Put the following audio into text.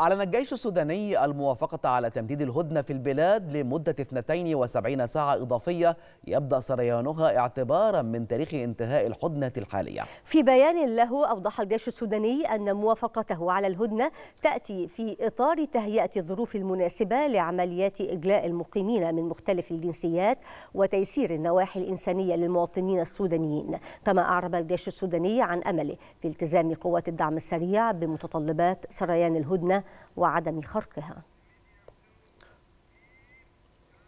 أعلن الجيش السوداني الموافقة على تمديد الهدنة في البلاد لمدة 72 ساعة إضافية يبدأ سريانها اعتبارا من تاريخ انتهاء الهدنة الحالية في بيان له أوضح الجيش السوداني أن موافقته على الهدنة تأتي في إطار تهيئة الظروف المناسبة لعمليات إجلاء المقيمين من مختلف الجنسيات وتيسير النواحي الإنسانية للمواطنين السودانيين كما أعرب الجيش السوداني عن أمله في التزام قوات الدعم السريع بمتطلبات سريان الهدنة وعدم خرقها